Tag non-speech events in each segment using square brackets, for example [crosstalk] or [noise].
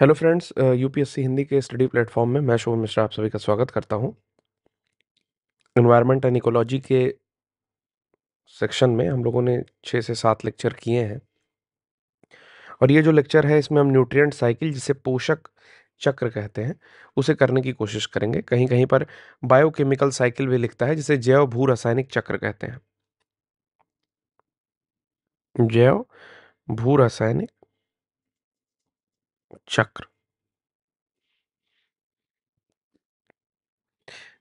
Hello friends UPSC Hindi के study platform में मैं शुभम मिश्रा आप सभी का स्वागत करता हूं इन्वायरमेंट एंड इकोलॉजी के सेक्शन में हम लोगों ने छः से सात लेक्चर किए हैं और ये जो लेक्चर है इसमें हम न्यूट्रिएंट साइकिल जिसे पोषक चक्र कहते हैं उसे करने की कोशिश करेंगे कहीं कहीं पर बायोकेमिकल साइकिल भी लिखता है जिसे जैव भू रासायनिक चक्र कहते हैं जैव भू रासायनिक चक्र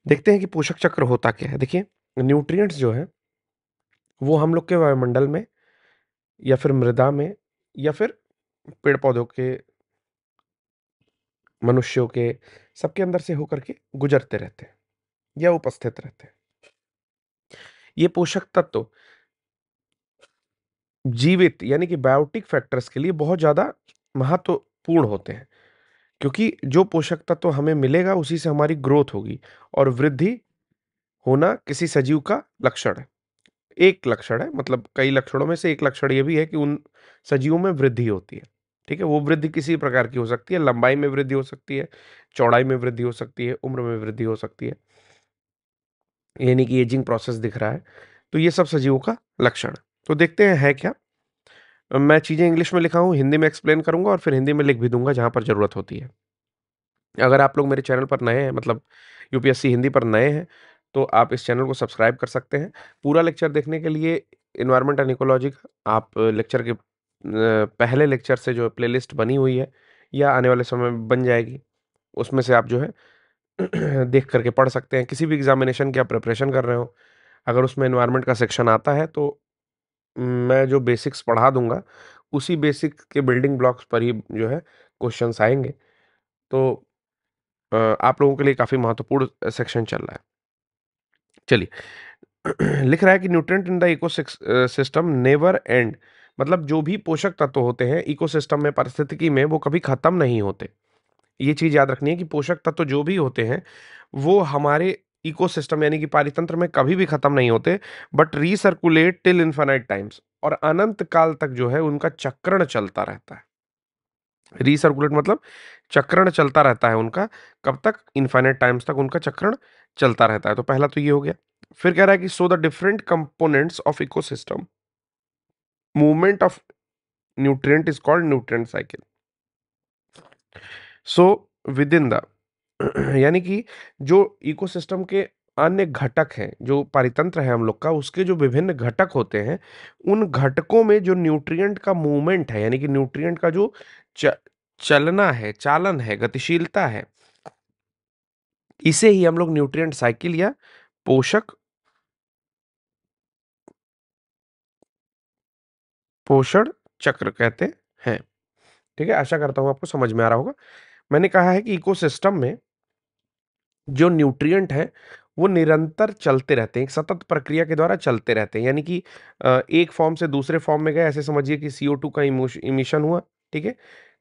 देखते हैं कि पोषक चक्र होता क्या है देखिए न्यूट्रिएंट्स जो है वो हम लोग के वायुमंडल में या फिर मृदा में या फिर पेड़ पौधों के मनुष्यों के सबके अंदर से होकर के गुजरते रहते हैं या उपस्थित रहते हैं ये पोषक तत्व जीवित यानी कि बायोटिक फैक्टर्स के लिए बहुत ज़्यादा महत्व पूर्ण होते हैं क्योंकि जो पोषक तत्व तो हमें मिलेगा उसी से हमारी ग्रोथ होगी और वृद्धि होना किसी सजीव का लक्षण है एक लक्षण है मतलब कई लक्षणों में से एक लक्षण यह भी है कि उन सजीवों में वृद्धि होती है ठीक है वो वृद्धि किसी प्रकार की हो सकती है लंबाई में वृद्धि हो सकती है चौड़ाई में वृद्धि हो सकती है उम्र में वृद्धि हो सकती है यानी कि एजिंग प्रोसेस दिख रहा है तो ये सब सजीवों का लक्षण तो देखते हैं है क्या मैं चीज़ें इंग्लिश में लिखा हूँ हिंदी में एक्सप्लेन करूँगा और फिर हिंदी में लिख भी दूंगा जहाँ पर ज़रूरत होती है अगर आप लोग मेरे चैनल पर नए हैं मतलब यू हिंदी पर नए हैं तो आप इस चैनल को सब्सक्राइब कर सकते हैं पूरा लेक्चर देखने के लिए इन्वायरमेंट एंड इकोलॉजी आप लेक्चर के पहले लेक्चर से जो प्लेलिस्ट बनी हुई है या आने वाले समय में बन जाएगी उसमें से आप जो है [clears throat] देख करके पढ़ सकते हैं किसी भी एग्जामिनेशन की आप प्रिपरेशन कर रहे हो अगर उसमें इन्वायरमेंट का सेक्शन आता है तो मैं जो बेसिक्स पढ़ा दूंगा उसी बेसिक के बिल्डिंग ब्लॉक्स पर ही जो है क्वेश्चंस आएंगे तो आप लोगों के लिए काफ़ी महत्वपूर्ण सेक्शन चल रहा है। चलिए लिख रहा है कि nutrient in the ecosystem never end मतलब जो भी पोषक तत्व होते हैं इकोसिस्टम में परिस्थितिकी में वो कभी खत्म नहीं होते। ये चीज़ याद रखनी है कि पोषक तत्व जो भी होते हैं, वो हमारे इकोसिस्टम यानी कि पारितंत्र में कभी भी ख़त्म नहीं होते but recirculate till infinite times और अनंत काल तक जो है उनका चक्रण चलता रहता है रीसर्कुलेट मतलब चक्रण चलता रहता है उनका कब तक इन्फाइनाइट टाइम्स तक उनका चक्रण चलता रहता है तो पहला तो ये हो गया फिर कह रहा है कि so the different components of ecosystem movement of nutrient is called nutrient cycle so within the [clears throat] यानी कि जो इकोसिस्टम के अन्य घटक हैं जो पारितंत्र है हम लोग का उसके जो विभिन्न घटक होते हैं उन घटकों में जो न्यूट्रिएंट का मूवमेंट है यानी कि न्यूट्रिएंट का जो च, चलना है चालन है गतिशीलता है इसे ही हम लोग न्यूट्रिएंट साइकिल या पोषक पोषण चक्र कहते हैं ठीक है आशा करता हूँ आपको समझ में आ रहा होगा मैंने कहा है कि इकोसिस्टम में जो न्यूट्रिएंट हैं वो निरंतर चलते रहते हैं एक सतत प्रक्रिया के द्वारा चलते रहते हैं यानी कि एक फॉर्म से दूसरे फॉर्म में गए ऐसे समझिए कि सी ओ टू का इमिशन हुआ ठीक है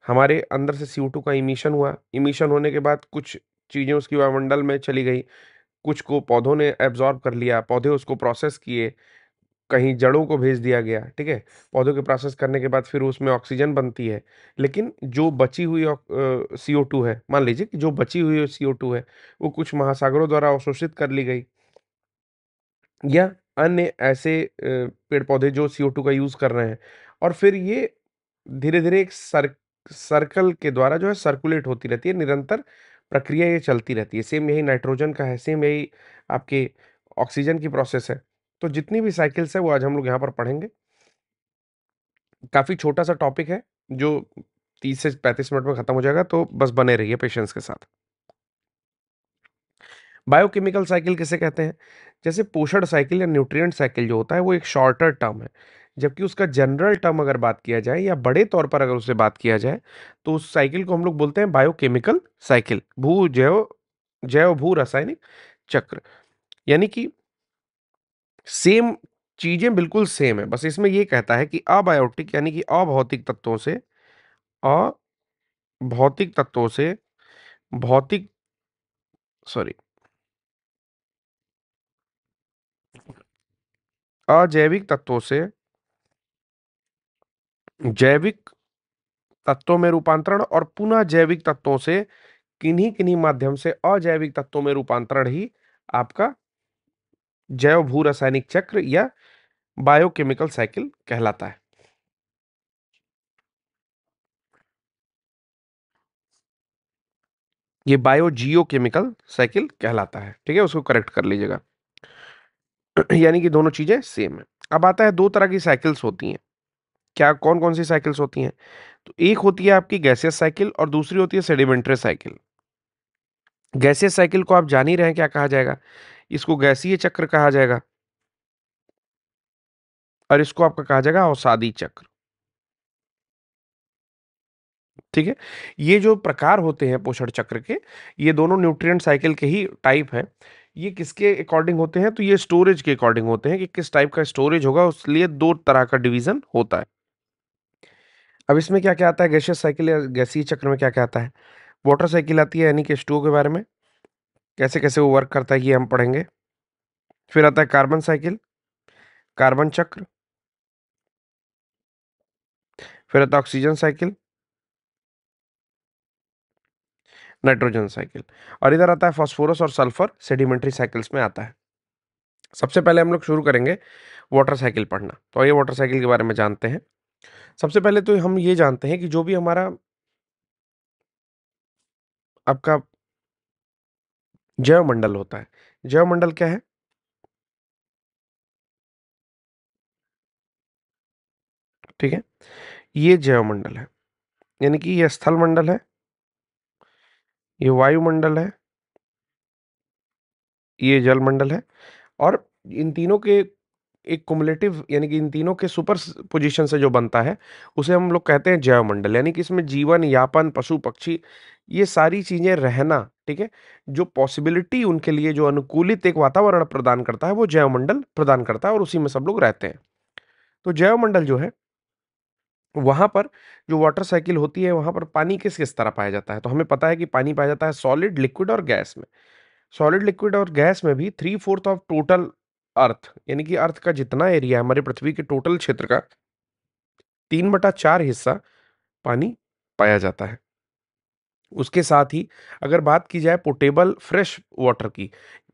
हमारे अंदर से सी ओ टू का इमिशन हुआ इमिशन होने के बाद कुछ चीज़ें उसकी वायुमंडल में चली गई कुछ को पौधों ने एब्जॉर्ब कर लिया पौधे उसको प्रोसेस किए कहीं जड़ों को भेज दिया गया ठीक है पौधों के प्रोसेस करने के बाद फिर उसमें ऑक्सीजन बनती है लेकिन जो बची हुई सी ओ टू है मान लीजिए कि जो बची हुई सी ओ टू है वो कुछ महासागरों द्वारा अवशोषित कर ली गई या अन्य ऐसे पेड़ पौधे जो सी ओ टू का यूज़ कर रहे हैं और फिर ये धीरे धीरे एक सर सर्कल के द्वारा जो है सर्कुलेट होती रहती है निरंतर प्रक्रिया ये चलती रहती है सेम यही नाइट्रोजन का है सेम यही आपके ऑक्सीजन की प्रोसेस है तो जितनी भी साइकिल्स है वो आज हम लोग यहाँ पर पढ़ेंगे काफ़ी छोटा सा टॉपिक है जो तीस से पैंतीस मिनट में ख़त्म हो जाएगा तो बस बने रहिए पेशेंस के साथ बायोकेमिकल साइकिल किसे कहते हैं जैसे पोषण साइकिल या न्यूट्रिएंट साइकिल जो होता है वो एक शॉर्टर टर्म है जबकि उसका जनरल टर्म अगर बात किया जाए या बड़े तौर पर अगर उससे बात किया जाए तो उस साइकिल को हम लोग बोलते हैं बायोकेमिकल साइकिल भू जैव जैव भू रासायनिक चक्र यानी कि सेम चीज़ें बिल्कुल सेम है बस इसमें यह कहता है कि अबायोटिक यानी कि अभौतिक तत्वों से अभौतिक तत्वों से भौतिक सॉरी अजैविक तत्वों से जैविक तत्वों में रूपांतरण और पुनः जैविक तत्वों से किन्हीं किन्हीं माध्यम से अजैविक तत्वों में रूपांतरण ही आपका जैव भू रासायनिक चक्र या बायोकेमिकल साइकिल कहलाता है ये बायो जियो केमिकल साइकिल कहलाता है ठीक है उसको करेक्ट कर लीजिएगा यानी कि दोनों चीज़ें सेम है अब आता है दो तरह की साइकिल्स होती हैं क्या कौन कौन सी साइकिल्स होती हैं तो एक होती है आपकी गैसियस साइकिल और दूसरी होती है सेडिमेंट्री साइकिल गैसियस साइकिल को आप जान ही रहे हैं क्या कहा जाएगा इसको गैसीय चक्र कहा जाएगा और इसको आपका कहा जाएगा औसादी चक्र ठीक है ये जो प्रकार होते हैं पोषण चक्र के ये दोनों न्यूट्रिएंट साइकिल के ही टाइप है ये किसके अकॉर्डिंग होते हैं तो ये स्टोरेज के अकॉर्डिंग होते हैं कि किस टाइप का स्टोरेज होगा उसलिए दो तरह का डिवीजन होता है अब इसमें क्या क्या आता है गैसियस साइकिल या गैसीय चक्र में क्या क्या आता है वाटर साइकिल आती है यानी कि स्टो के बारे में कैसे कैसे वो वर्क करता है ये हम पढ़ेंगे फिर आता है कार्बन साइकिल कार्बन चक्र फिर आता है ऑक्सीजन साइकिल नाइट्रोजन साइकिल और इधर आता है फॉस्फोरस और सल्फर सेडिमेंट्री साइकिल्स में आता है सबसे पहले हम लोग शुरू करेंगे वाटर साइकिल पढ़ना तो ये वाटर साइकिल के बारे में जानते हैं सबसे पहले तो हम ये जानते हैं कि जो भी हमारा आपका जैवमंडल होता है जैवमंडल क्या है ठीक है ये जैवमंडल है यानी कि यह स्थल मंडल है ये वायुमंडल है ये जलमंडल है और इन तीनों के एक कुमुलेटिव यानी कि इन तीनों के सुपर पोजिशन से जो बनता है उसे हम लोग कहते हैं जैवमंडल यानी कि इसमें जीवन यापन पशु पक्षी ये सारी चीज़ें रहना ठीक है जो पॉसिबिलिटी उनके लिए जो अनुकूलित एक वातावरण प्रदान करता है वो जैवमंडल प्रदान करता है और उसी में सब लोग रहते हैं तो जैवमंडल जो है वहाँ पर जो वाटर साइकिल होती है वहाँ पर पानी किस किस तरह पाया जाता है तो हमें पता है कि पानी पाया जाता है सॉलिड लिक्विड और गैस में सॉलिड लिक्विड और गैस में भी three fourth of total earth यानी कि अर्थ का जितना एरिया है पृथ्वी के टोटल क्षेत्र का तीन बटा चार हिस्सा पानी पाया जाता है उसके साथ ही अगर बात की जाए पोटेबल फ्रेश वाटर की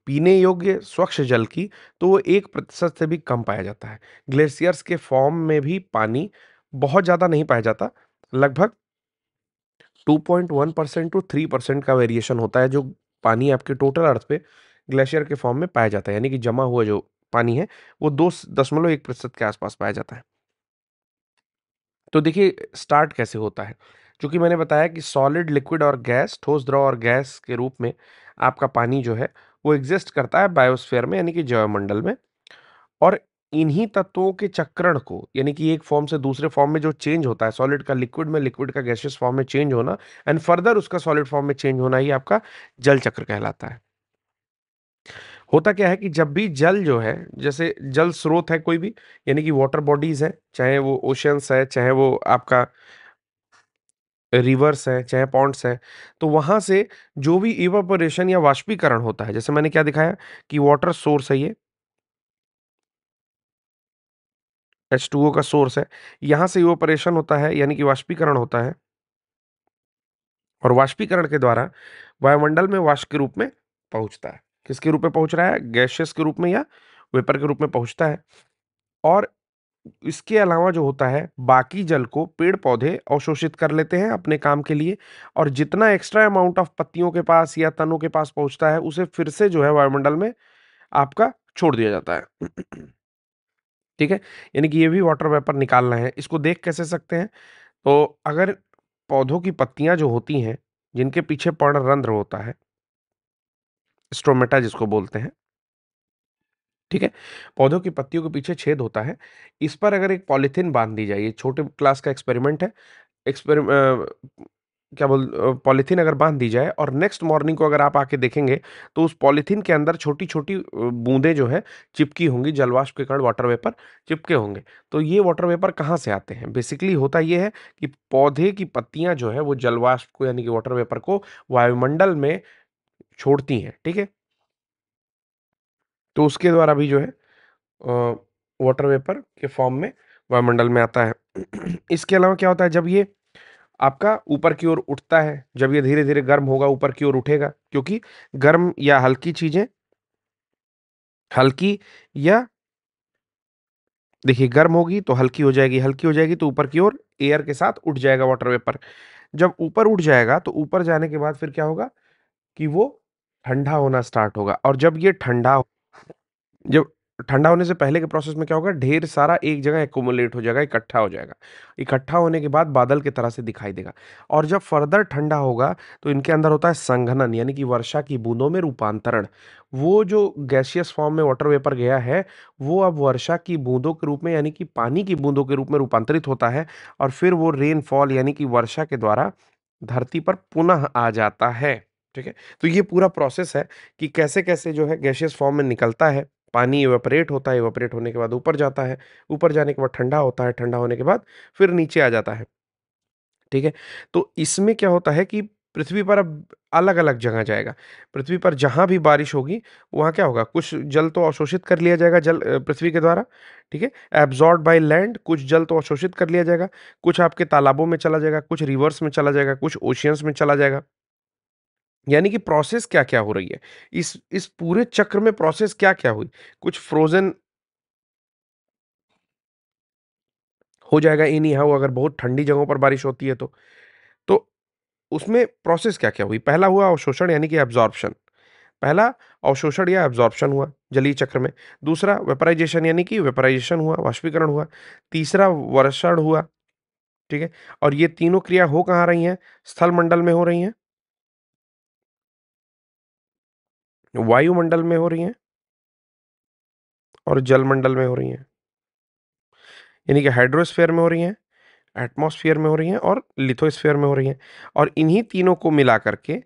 पीने योग्य स्वच्छ जल की तो वो एक प्रतिशत से भी कम पाया जाता है ग्लेशियर्स के फॉर्म में भी पानी बहुत ज़्यादा नहीं पाया जाता लगभग 2.1 परसेंट टू 3 परसेंट का वेरिएशन होता है जो पानी आपके टोटल अर्थ पे ग्लेशियर के फॉर्म में पाया जाता है यानी कि जमा हुआ जो पानी है वो दो दशमलव एक प्रतिशत के आसपास पाया जाता है तो देखिए स्टार्ट कैसे होता है चूँकि मैंने बताया कि सॉलिड लिक्विड और गैस ठोस द्रव और गैस के रूप में आपका पानी जो है वो एग्जिस्ट करता है बायोस्फेयर में यानी कि जैवमंडल में और इन्हीं तत्वों के चक्रण को यानी कि एक फॉर्म से दूसरे फॉर्म में जो चेंज होता है सॉलिड का लिक्विड में लिक्विड का गैसियस फॉर्म में चेंज होना एंड फर्दर उसका सॉलिड फॉर्म में चेंज होना ही आपका जल चक्र कहलाता है होता क्या है कि जब भी जल जो है जैसे जल स्रोत है कोई भी यानी कि वाटर बॉडीज है चाहे वो ओशंस है चाहे वो आपका रिवर्स है चाहे पॉन्ड्स है तो वहां से जो भी इवापोरेशन या वाष्पीकरण होता है जैसे मैंने क्या दिखाया कि वाटर सोर्स है ये एच टू ओ का सोर्स है यहां से इवापोरेशन होता है यानी कि वाष्पीकरण होता है और वाष्पीकरण के द्वारा वायुमंडल में वाष्प के रूप में पहुंचता है किसके रूप में पहुंच रहा है गैशियस के रूप में या वेपर के रूप में पहुंचता है और इसके अलावा जो होता है बाकी जल को पेड़ पौधे अवशोषित कर लेते हैं अपने काम के लिए और जितना एक्स्ट्रा अमाउंट ऑफ पत्तियों के पास या तनों के पास पहुंचता है उसे फिर से जो है वायुमंडल में आपका छोड़ दिया जाता है ठीक है यानी कि ये भी वाटर वेपर निकालना है इसको देख कैसे सकते हैं तो अगर पौधों की पत्तियां जो होती हैं जिनके पीछे पर्ण रंध्र होता है स्ट्रोमेटा जिसको बोलते हैं ठीक है पौधों की पत्तियों के पीछे छेद होता है इस पर अगर एक पॉलीथिन बांध दी जाए ये छोटे क्लास का एक्सपेरिमेंट है एक्सपेरिम क्या बोल पॉलीथिन अगर बांध दी जाए और नेक्स्ट मॉर्निंग को अगर आप आके देखेंगे तो उस पॉलीथिन के अंदर छोटी छोटी बूंदें जो है चिपकी होंगी जलवाष्प के कारण वाटर वेपर चिपके होंगे तो ये वाटर वेपर कहाँ से आते हैं बेसिकली होता ये है कि पौधे की पत्तियाँ जो है वो जलवाष्प को यानी कि वाटर वेपर को वायुमंडल में छोड़ती हैं ठीक है तो उसके द्वारा भी जो है वाटर वेपर के फॉर्म में वायुमंडल में आता है इसके अलावा क्या होता है जब ये आपका ऊपर की ओर उठता है जब ये धीरे धीरे गर्म होगा ऊपर की ओर उठेगा क्योंकि गर्म या हल्की चीज़ें हल्की या देखिए गर्म होगी तो हल्की हो जाएगी हल्की हो जाएगी तो ऊपर की ओर एयर के साथ उठ जाएगा वाटर वेपर जब ऊपर उठ जाएगा तो ऊपर जाने के बाद फिर क्या होगा कि वो ठंडा होना स्टार्ट होगा और जब ये ठंडा जब ठंडा होने से पहले के प्रोसेस में क्या होगा ढेर सारा एक जगह एकोमोलेट हो जाएगा इकट्ठा हो जाएगा इकट्ठा होने के बाद बादल की तरह से दिखाई देगा और जब फर्दर ठंडा होगा तो इनके अंदर होता है संघनन यानी कि वर्षा की बूंदों में रूपांतरण वो जो गैसियस फॉर्म में वाटर वेपर गया है वो अब वर्षा की बूंदों के रूप में यानी कि पानी की बूंदों के रूप में रूपांतरित होता है और फिर वो रेनफॉल यानी कि वर्षा के द्वारा धरती पर पुनः आ जाता है ठीक है तो ये पूरा प्रोसेस है कि कैसे कैसे जो है गैशियस फॉर्म में निकलता है पानी इवेपरेट होता है इवेपरेट होने के बाद ऊपर जाता है ऊपर जाने के बाद ठंडा होता है ठंडा होने के बाद फिर नीचे आ जाता है ठीक है तो इसमें क्या होता है कि पृथ्वी पर अब अलग अलग जगह जाएगा पृथ्वी पर जहाँ भी बारिश होगी वहाँ क्या होगा कुछ जल तो अवशोषित कर लिया जाएगा जल पृथ्वी के द्वारा ठीक है एब्जॉर्ब बाय लैंड कुछ जल तो अवशोषित कर लिया जाएगा कुछ आपके तालाबों में चला जाएगा कुछ रिवर्स में चला जाएगा कुछ ओशियंस में चला जाएगा यानी कि प्रोसेस क्या-क्या हो रही है। इस इस पूरे चक्र में प्रोसेस क्या-क्या हुई? कुछ फ्रोज़न हो जाएगा इन हाउ अगर बहुत ठंडी जगहों पर बारिश होती है तो। तो उसमें प्रोसेस क्या-क्या हुई? पहला हुआ अवशोषण यानी कि एब्ज़ॉर्प्शन। पहला अवशोषण या एब्ज़ॉर्प्शन हुआ जलीय चक्र में। दूसरा वेपराइज़ेशन यानी कि वेपराइज़ेशन हुआ, वाष्पीकरण हुआ। तीसरा वर्षण हुआ, ठीक है? और ये तीनों क्रिया हो कहाँ रही हैं? स्थलमंडल में हो रही हैं। वायुमंडल में हो रही हैं और जलमंडल में हो रही हैं यानी कि हाइड्रोस्फेयर में हो रही हैं एटमॉस्फेयर में हो रही हैं और लिथोस्फेयर में हो रही हैं और इन्हीं तीनों को मिला करके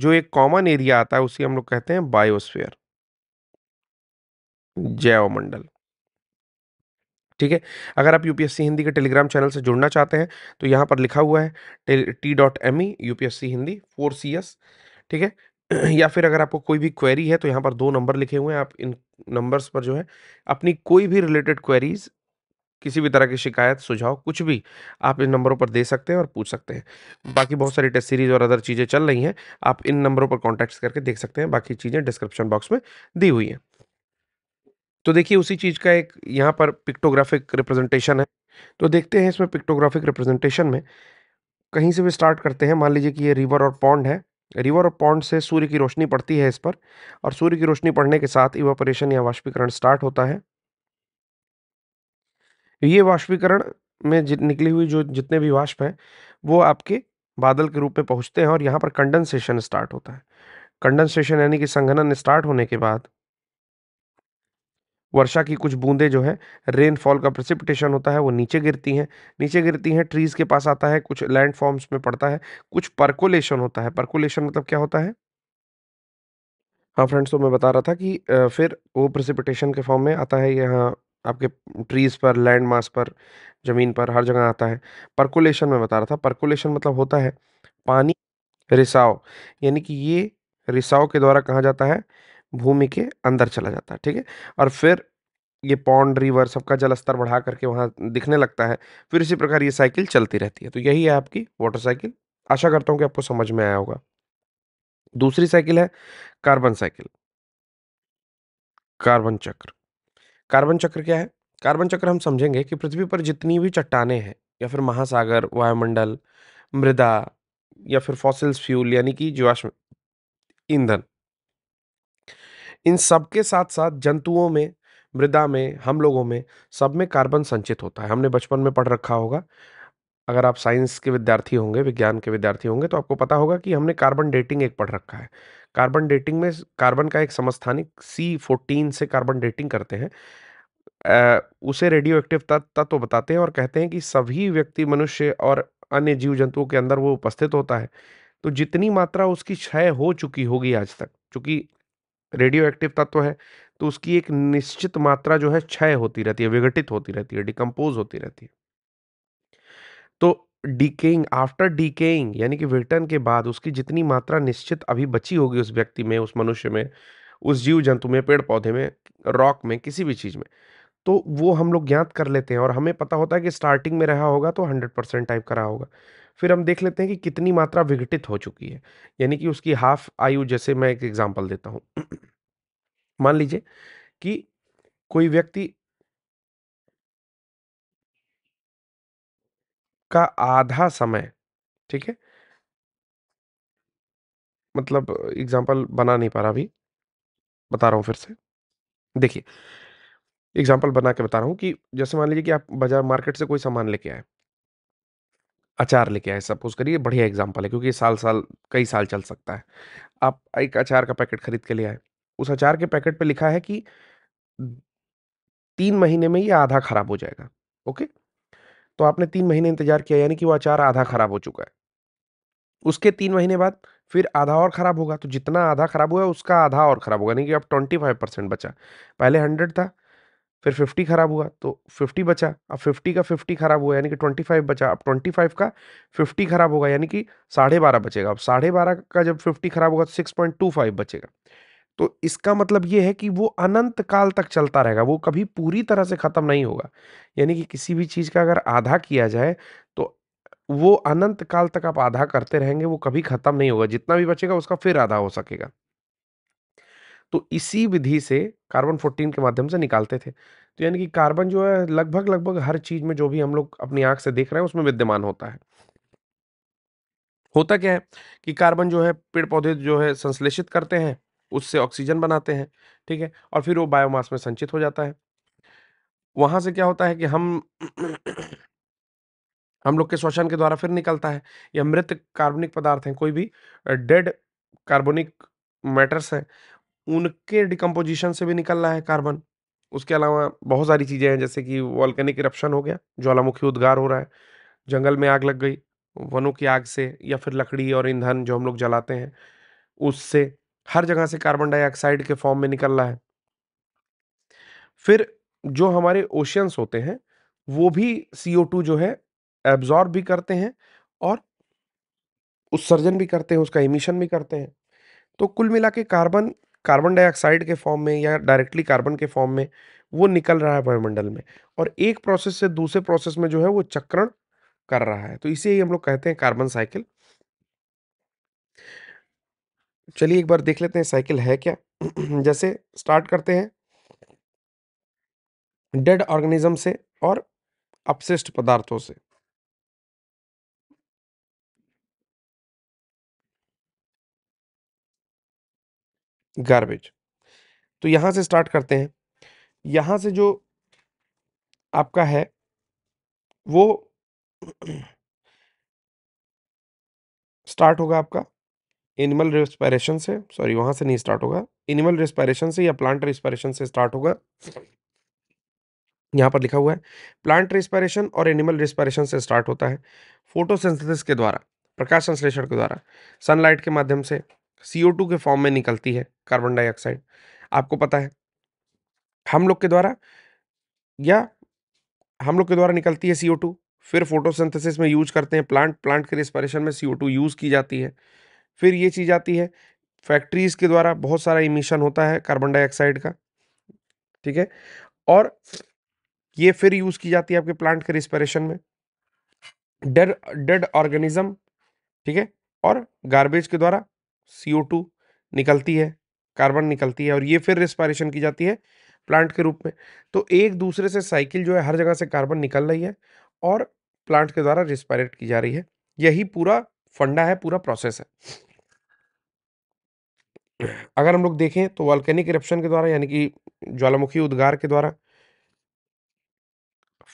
जो एक कॉमन एरिया आता है उसे हम लोग कहते हैं बायोस्फेयर जैवमंडल ठीक है अगर आप यूपीएससी हिंदी के टेलीग्राम चैनल से जुड़ना चाहते हैं तो यहां पर लिखा हुआ है T dot M E UPSC Hindi four C S ठीक है [clears throat] या फिर अगर आपको कोई भी क्वेरी है तो यहाँ पर दो नंबर लिखे हुए हैं आप इन नंबर्स पर जो है अपनी कोई भी रिलेटेड क्वेरीज किसी भी तरह की शिकायत सुझाव कुछ भी आप इन नंबरों पर दे सकते हैं और पूछ सकते हैं बाकी बहुत सारी टेस्ट सीरीज और अदर चीज़ें चल रही हैं आप इन नंबरों पर कॉन्टैक्ट करके देख सकते हैं बाकी चीज़ें डिस्क्रिप्शन बॉक्स में दी हुई हैं तो देखिए उसी चीज़ का एक यहाँ पर पिक्टोग्राफिक रिप्रेजेंटेशन है तो देखते हैं इसमें पिक्टोग्राफिक रिप्रेजेंटेशन में कहीं से भी स्टार्ट करते हैं मान लीजिए कि ये रिवर और पॉन्ड है रिवर और पॉन्ड से सूर्य की रोशनी पड़ती है इस पर और सूर्य की रोशनी पड़ने के साथ इवापोरेशन या वाष्पीकरण स्टार्ट होता है ये वाष्पीकरण में निकली हुई जो जितने भी वाष्प हैं वो आपके बादल के रूप में पहुंचते हैं और यहाँ पर कंडेंसेशन स्टार्ट होता है कंडेंसेशन यानी कि संघनन स्टार्ट होने के बाद वर्षा की कुछ बूंदें जो है रेनफॉल का प्रसिपिटेशन होता है वो नीचे गिरती हैं नीचे गिरती हैं ट्रीज़ के पास आता है कुछ लैंड फॉर्म्स में पड़ता है कुछ परकोलेशन होता है परकोलेशन मतलब क्या होता है हाँ फ्रेंड्स तो मैं बता रहा था कि फिर वो प्रसिपिटेशन के फॉर्म में आता है यहाँ आपके ट्रीज़ पर लैंड मास पर ज़मीन पर हर जगह आता है परकुलेशन में बता रहा था परकोलेशन मतलब होता है पानी रिसाव यानी कि ये रिसाव के द्वारा कहा जाता है भूमि के अंदर चला जाता है ठीक है और फिर ये पॉन्ड रिवर सबका जल स्तर बढ़ा करके वहाँ दिखने लगता है फिर इसी प्रकार ये साइकिल चलती रहती है तो यही है आपकी वाटर साइकिल आशा करता हूँ कि आपको समझ में आया होगा दूसरी साइकिल है कार्बन साइकिल कार्बन चक्र कार्बन चक्र क्या है कार्बन चक्र हम समझेंगे कि पृथ्वी पर जितनी भी चट्टाने हैं या फिर महासागर वायुमंडल मृदा या फिर फॉसिल्स फ्यूल यानी कि जीवाश्म ईंधन इन सब के साथ साथ जंतुओं में मृदा में हम लोगों में सब में कार्बन संचित होता है हमने बचपन में पढ़ रखा होगा अगर आप साइंस के विद्यार्थी होंगे विज्ञान के विद्यार्थी होंगे तो आपको पता होगा कि हमने कार्बन डेटिंग एक पढ़ रखा है कार्बन डेटिंग में कार्बन का एक समस्थानिक सी फोर्टीन से कार्बन डेटिंग करते हैं आ, उसे रेडियो एक्टिव तत्व तो बताते हैं और कहते हैं कि सभी व्यक्ति मनुष्य और अन्य जीव जंतुओं के अंदर वो उपस्थित होता है तो जितनी मात्रा उसकी क्षय हो चुकी होगी आज तक चूँकि रेडियो एक्टिव तत्व है तो उसकी एक निश्चित मात्रा जो है क्षय होती रहती है विघटित होती रहती है डिकम्पोज होती रहती है तो डीकेइंग आफ्टर डीकेइंग यानी कि विघटन के बाद उसकी जितनी मात्रा निश्चित अभी बची होगी उस व्यक्ति में उस मनुष्य में उस जीव जंतु में पेड़ पौधे में रॉक में किसी भी चीज़ में तो वो हम लोग ज्ञात कर लेते हैं और हमें पता होता है कि स्टार्टिंग में रहा होगा तो हंड्रेड परसेंट टाइप का रहा होगा फिर हम देख लेते हैं कि कितनी मात्रा विघटित हो चुकी है यानी कि उसकी हाफ आयु जैसे मैं एक एग्जाम्पल देता हूँ मान लीजिए कि कोई व्यक्ति का आधा समय ठीक है मतलब एग्जाम्पल बना नहीं पा रहा अभी बता रहा हूं फिर से देखिए एग्जाम्पल बना के बता रहा हूँ कि जैसे मान लीजिए कि आप बाजार मार्केट से कोई सामान लेके आए अचार लेके आए सपोज़ करिए बढ़िया एग्जाम्पल है क्योंकि ये साल साल कई साल चल सकता है आप एक अचार का पैकेट खरीद के ले आए उस अचार के पैकेट पे लिखा है कि तीन महीने में ये आधा खराब हो जाएगा ओके तो आपने तीन महीने इंतज़ार किया यानी कि वो अचार आधा खराब हो चुका है उसके तीन महीने बाद फिर आधा और ख़राब होगा तो जितना आधा खराब हुआ उसका आधा और ख़राब होगा यानी कि अब ट्वेंटी फाइव परसेंट बचा पहले हंड्रेड था फिर 50 ख़राब हुआ तो 50 बचा अब 50 का 50 ख़राब हुआ यानी कि 25 बचा अब 25 का 50 ख़राब होगा यानी कि साढ़े बारह बचेगा अब साढ़े बारह का जब 50 ख़राब होगा तो 6.25 बचेगा तो इसका मतलब ये है कि वो अनंत काल तक चलता रहेगा वो कभी पूरी तरह से ख़त्म नहीं होगा यानी कि किसी भी चीज़ का अगर आधा किया जाए तो वो अनंत काल तक आप आधा करते रहेंगे वो कभी ख़त्म नहीं होगा जितना भी बचेगा उसका फिर आधा हो सकेगा तो इसी विधि से कार्बन 14 के माध्यम से निकालते थे तो यानी कि कार्बन जो है लगभग लगभग हर चीज़ में जो भी हम लोग अपनी आंख से देख रहे हैं उसमें विद्यमान होता है होता क्या है कि कार्बन जो है पेड़ पौधे जो है संश्लेषित करते हैं उससे ऑक्सीजन बनाते हैं ठीक है और फिर वो बायोमास में संचित हो जाता है वहां से क्या होता है कि हम [clears throat] हम लोग के श्वसन के द्वारा फिर निकलता है या मृत कार्बनिक पदार्थ हैं कोई भी डेड कार्बनिक मैटर्स हैं उनके डिकम्पोज़िशन से भी निकल रहा है कार्बन उसके अलावा बहुत सारी चीज़ें हैं जैसे कि वॉल्केनिक इरप्शन हो गया ज्वालामुखी उद्गार हो रहा है जंगल में आग लग गई वनों की आग से या फिर लकड़ी और ईंधन जो हम लोग जलाते हैं उससे हर जगह से कार्बन डाइऑक्साइड के फॉर्म में निकल रहा है फिर जो हमारे ओशियंस होते हैं वो भी सी जो है एब्जॉर्ब भी करते हैं और उत्सर्जन भी करते हैं उसका इमिशन भी करते हैं तो कुल मिला के कार्बन कार्बन डाइऑक्साइड के फॉर्म में या डायरेक्टली कार्बन के फॉर्म में वो निकल रहा है वायुमंडल में और एक प्रोसेस से दूसरे प्रोसेस में जो है वो चक्रण कर रहा है तो इसे ही हम लोग कहते हैं कार्बन साइकिल चलिए एक बार देख लेते हैं साइकिल है क्या [clears throat] जैसे स्टार्ट करते हैं डेड ऑर्गेनिज्म से और अपशिष्ट पदार्थों से गार्बेज तो यहां से स्टार्ट करते हैं यहां से जो आपका है वो स्टार्ट होगा आपका एनिमल रेस्पायरेशन से सॉरी वहां से नहीं स्टार्ट होगा एनिमल रेस्पायरेशन से या प्लांट रेस्पायरेशन से स्टार्ट होगा यहां पर लिखा हुआ है प्लांट रेस्पायरेशन और एनिमल रेस्पायरेशन से स्टार्ट होता है फोटोसिंथेसिस के द्वारा प्रकाश संश्लेषण के द्वारा सनलाइट के माध्यम से सी के फॉर्म में निकलती है कार्बन डाइऑक्साइड आपको पता है हम लोग के द्वारा या हम लोग के द्वारा निकलती है सी फिर फोटोसिंथेसिस में यूज करते हैं प्लांट प्लांट के रिस्पायरेशन में सी यूज़ की जाती है फिर ये चीज़ आती है फैक्ट्रीज़ के द्वारा बहुत सारा इमिशन होता है कार्बन डाइऑक्साइड का ठीक है और ये फिर यूज़ की जाती है आपके प्लांट के रिस्पायरेशन में डेड डेड ऑर्गेनिज्म ठीक है और गार्बेज के द्वारा सी निकलती है कार्बन निकलती है और ये फिर रिस्पायरेशन की जाती है प्लांट के रूप में तो एक दूसरे से साइकिल जो है हर जगह से कार्बन निकल रही है और प्लांट के द्वारा रिस्पायरेट की जा रही है यही पूरा फंडा है पूरा प्रोसेस है अगर हम लोग देखें तो वॉल्केनिक इप्शन के द्वारा यानी कि ज्वालामुखी उद्गार के द्वारा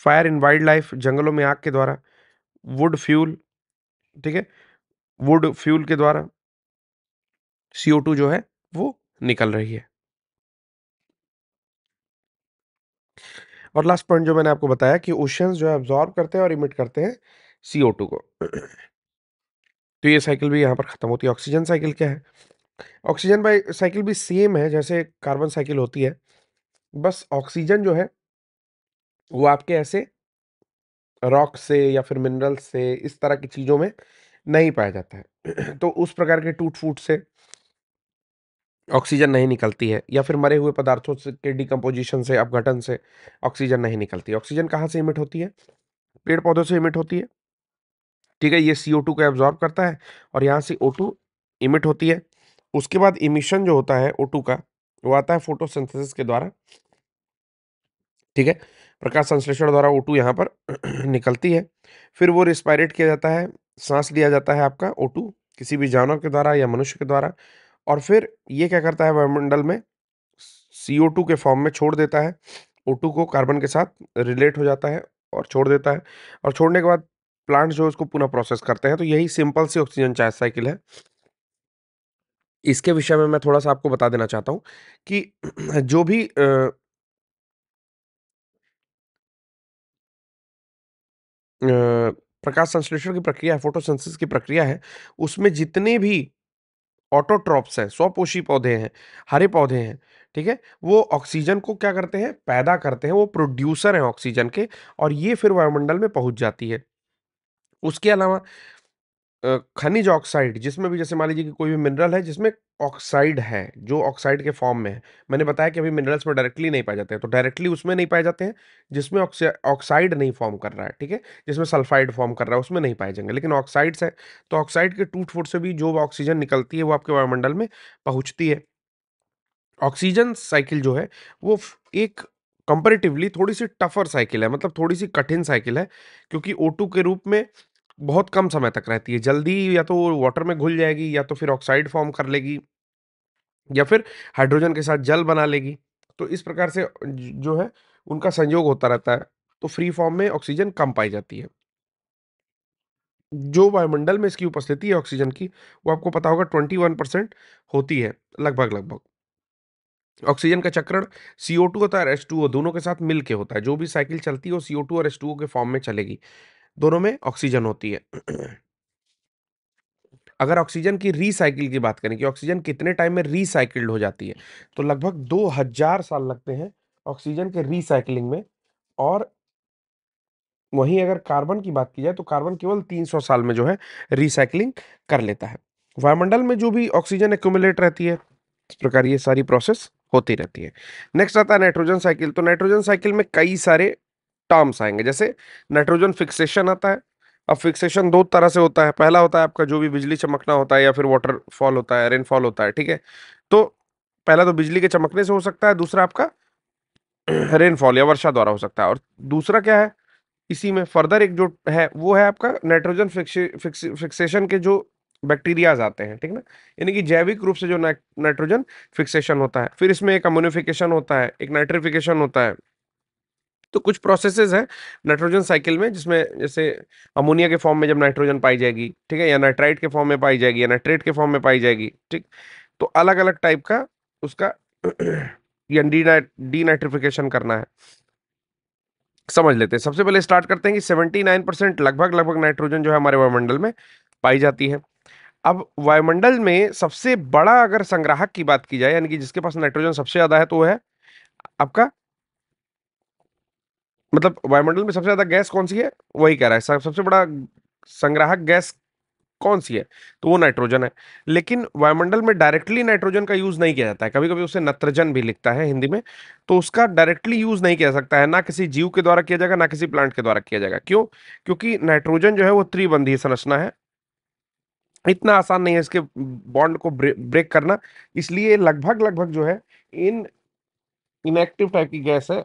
फायर इन वाइल्ड लाइफ जंगलों में आग के द्वारा वुड फ्यूल ठीक है वुड फ्यूल के द्वारा सी जो है वो निकल रही है और लास्ट पॉइंट जो मैंने आपको बताया कि ओशियंस जो है एब्जॉर्ब करते हैं और इमिट करते हैं सी को तो ये साइकिल भी यहाँ पर ख़त्म होती है ऑक्सीजन साइकिल क्या है ऑक्सीजन बाई साइकिल भी सेम है जैसे कार्बन साइकिल होती है बस ऑक्सीजन जो है वो आपके ऐसे रॉक से या फिर मिनरल्स से इस तरह की चीज़ों में नहीं पाया जाता है तो उस प्रकार के टूट फूट से ऑक्सीजन नहीं निकलती है या फिर मरे हुए पदार्थों से के डिकम्पोजिशन से अपघटन से ऑक्सीजन नहीं निकलती ऑक्सीजन कहाँ से इमिट होती है पेड़ पौधों से इमिट होती है ठीक है ये सी ओ टू को एब्जॉर्ब करता है और यहाँ से ओ टू इमिट होती है उसके बाद इमिशन जो होता है ओ टू का वो आता है फोटोसिंथेसिस के द्वारा ठीक है प्रकाश संश्लेषण द्वारा ओ टू यहाँ पर [clears throat] निकलती है फिर वो रिस्पायरेट किया जाता है सांस लिया जाता है आपका ओ टू किसी भी जानवर के द्वारा या मनुष्य के द्वारा और फिर ये क्या करता है वायुमंडल में सी ओ टू के फॉर्म में छोड़ देता है ओ टू को कार्बन के साथ रिलेट हो जाता है और छोड़ देता है और छोड़ने के बाद प्लांट जो है उसको पुनः प्रोसेस करते हैं तो यही सिंपल सी ऑक्सीजन चार्ज साइकिल है इसके विषय में मैं थोड़ा सा आपको बता देना चाहता हूँ कि [clears throat] जो भी प्रकाश संश्लेषण की प्रक्रिया है फोटोसेंसिस की प्रक्रिया है उसमें जितने भी ऑटोट्रॉप्स हैं स्वपोषी पौधे हैं हरे पौधे हैं ठीक है वो ऑक्सीजन को क्या करते हैं पैदा करते हैं वो प्रोड्यूसर हैं ऑक्सीजन के और ये फिर वायुमंडल में पहुंच जाती है उसके अलावा खनिज ऑक्साइड जिसमें भी जैसे मान लीजिए कि कोई भी मिनरल है जिसमें ऑक्साइड है जो ऑक्साइड के फॉर्म में है मैंने बताया कि अभी मिनरल्स में डायरेक्टली नहीं पाए जाते हैं तो डायरेक्टली उसमें नहीं पाए जाते हैं जिसमें ऑक्साइड नहीं फॉर्म कर रहा है ठीक है जिसमें सल्फाइड फॉर्म कर रहा है उसमें नहीं पाए जाएंगे लेकिन ऑक्साइड्स हैं तो ऑक्साइड के टूट फूट से भी जो ऑक्सीजन निकलती है वो आपके वायुमंडल में पहुँचती है ऑक्सीजन साइकिल जो है वो एक कंपेरेटिवली थोड़ी सी टफर साइकिल है मतलब थोड़ी सी कठिन साइकिल है क्योंकि ओटू के रूप में बहुत कम समय तक रहती है जल्दी या तो वाटर में घुल जाएगी या तो फिर ऑक्साइड फॉर्म कर लेगी या फिर हाइड्रोजन के साथ जल बना लेगी तो इस प्रकार से जो है उनका संयोग होता रहता है तो फ्री फॉर्म में ऑक्सीजन कम पाई जाती है जो वायुमंडल में इसकी उपस्थिति है ऑक्सीजन की वो आपको पता होगा ट्वेंटी वन परसेंट होती है लगभग लगभग ऑक्सीजन का चक्रण सीओ ओ टू और एस टू ओ दोनों के साथ मिल के होता है जो भी साइकिल चलती है वो सीओ टू और एस टू ओ के फॉर्म में चलेगी दोनों में ऑक्सीजन होती है अगर ऑक्सीजन की रिसाइकिल की बात करें कि ऑक्सीजन कितने टाइम में रिसाइकिल्ड हो जाती है तो लगभग दो हजार साल लगते हैं ऑक्सीजन के रिसाइकिलिंग में और वहीं अगर कार्बन की बात की जाए तो कार्बन केवल 300 साल में जो है रिसाइकिलिंग कर लेता है वायुमंडल में जो भी ऑक्सीजन एक्यूमुलेट रहती है इस प्रकार ये सारी प्रोसेस होती रहती है नेक्स्ट आता है नाइट्रोजन साइकिल तो नाइट्रोजन साइकिल में कई सारे टर्म्स आएंगे जैसे नाइट्रोजन फिक्सेशन आता है अब फिक्सेशन दो तरह से होता है पहला होता है आपका जो भी बिजली चमकना होता है या फिर वाटरफॉल होता है रेनफॉल होता है ठीक है तो पहला तो बिजली के चमकने से हो सकता है दूसरा आपका रेनफॉल [clears throat] या वर्षा द्वारा हो सकता है और दूसरा क्या है इसी में फर्दर एक जो है वो है आपका नाइट्रोजन फिक्सेशन के जो बैक्टीरियाज आते हैं ठीक ना यानी कि जैविक रूप से जो नाइट्रोजन फिक्सेशन होता है फिर इसमें एक अमोनिफिकेशन होता है एक नाइट्रिफिकेशन होता है तो कुछ प्रोसेसेस हैं नाइट्रोजन साइकिल में जिसमें जैसे अमोनिया के फॉर्म में जब नाइट्रोजन पाई जाएगी ठीक है या नाइट्राइट के फॉर्म में पाई जाएगी या नाइट्रेट के फॉर्म में पाई जाएगी ठीक तो अलग अलग टाइप का उसका [clears throat] या डी डीनाइट्रिफिकेशन करना है समझ लेते हैं सबसे पहले स्टार्ट करते हैं कि सेवेंटी नाइन परसेंट लगभग लगभग नाइट्रोजन जो है हमारे वायुमंडल में पाई जाती है अब वायुमंडल में सबसे बड़ा अगर संग्राहक की बात की जाए यानी कि जिसके पास नाइट्रोजन सबसे ज़्यादा है तो वह है आपका मतलब वायुमंडल में सबसे ज्यादा गैस कौन सी है वही कह रहा है सब, सबसे बड़ा संग्राहक गैस कौन सी है तो वो नाइट्रोजन है लेकिन वायुमंडल में डायरेक्टली नाइट्रोजन का यूज़ नहीं किया जाता है कभी कभी उसे नत्रजन भी लिखता है हिंदी में तो उसका डायरेक्टली यूज़ नहीं किया सकता है ना किसी जीव के द्वारा किया जाएगा ना किसी प्लांट के द्वारा किया जाएगा क्यों क्योंकि नाइट्रोजन जो है वो त्रिबंधीय संरचना है इतना आसान नहीं है इसके बॉन्ड को ब्रे, ब्रेक करना इसलिए लगभग लगभग जो है इन इनएक्टिव टाइप की गैस है